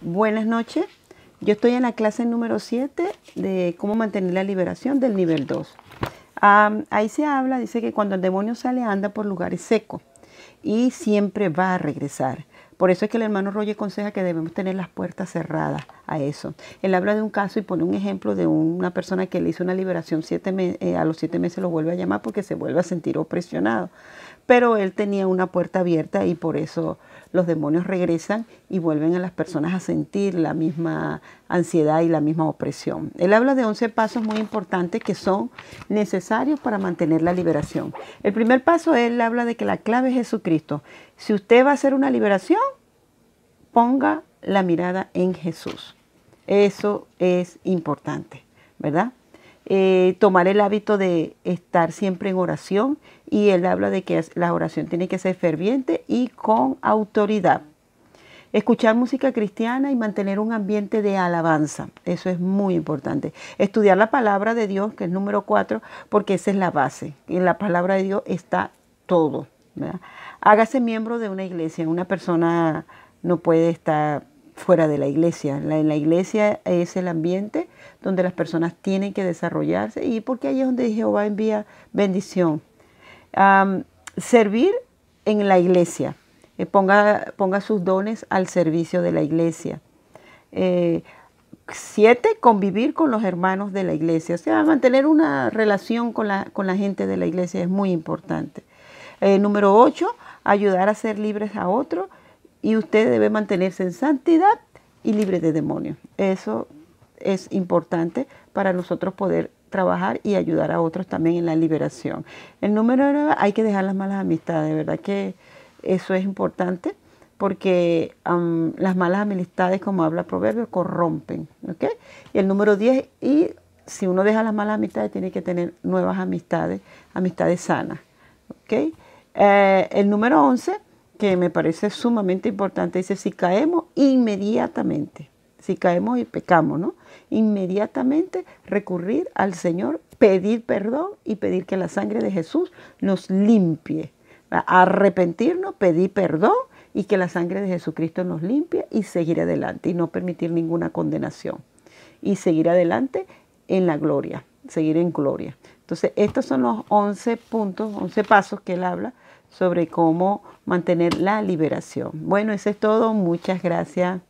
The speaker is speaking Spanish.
buenas noches. Yo estoy en la clase número 7 de cómo mantener la liberación del nivel 2. ahí se habla, dice que cuando el demonio sale anda por lugares secos y siempre va a regresar. Por eso es que el hermano Roger aconseja que debemos tener las puertas cerradas a eso. Él habla de un caso y pone un ejemplo de una persona que le hizo una liberación siete eh, a los siete meses lo vuelve a llamar porque se vuelve a sentir opresionado. Pero él tenía una puerta abierta y por eso los demonios regresan y vuelven a las personas a sentir la misma ansiedad y la misma opresión. Él habla de 11 pasos muy importantes que son necesarios para mantener la liberación. El primer paso, él habla de que la clave es Jesucristo. Si usted va a hacer una liberación, ponga la mirada en Jesús. Eso es importante, ¿verdad? Eh, tomar el hábito de estar siempre en oración y él habla de que la oración tiene que ser ferviente y con autoridad. Escuchar música cristiana y mantener un ambiente de alabanza, eso es muy importante. Estudiar la palabra de Dios, que es número cuatro, porque esa es la base. En la palabra de Dios está todo. Hágase miembro de una iglesia, una persona no puede estar fuera de la iglesia. en la iglesia es el ambiente donde las personas tienen que desarrollarse y porque ahí es donde Jehová envía bendición. servir en la iglesia. Eh, ponga, ponga, sus dones al servicio de la iglesia. Eh, siete, convivir con los hermanos de la iglesia. O sea, mantener una relación con la, gente de la iglesia es muy importante. Eh, número ocho, ayudar a ser libres a otros y usted debe mantenerse en santidad y libre de demonios. Eso es importante para nosotros poder trabajar y ayudar a otros también en la liberación. El número nueve, hay que dejar las malas amistades, ¿verdad? Que eso es importante porque las malas amistades, como habla el proverbio, corrompen, Y el número 10, y si uno deja las malas amistades, tiene que tener nuevas amistades, amistades sanas, eh, el número 11, que me parece sumamente importante. Dice, si caemos inmediatamente, si caemos y pecamos, ¿no? Inmediatamente recurrir al Señor, pedir perdón y pedir que la sangre de Jesús nos limpie. Arrepentirnos, pedir perdón y que la sangre de Jesucristo nos limpie y seguir adelante y no permitir ninguna condenación. Y seguir adelante en la gloria seguir en gloria. Entonces, estos son los 11 puntos, 11 pasos que él habla sobre cómo mantener la liberación. Bueno, eso es todo. Muchas gracias.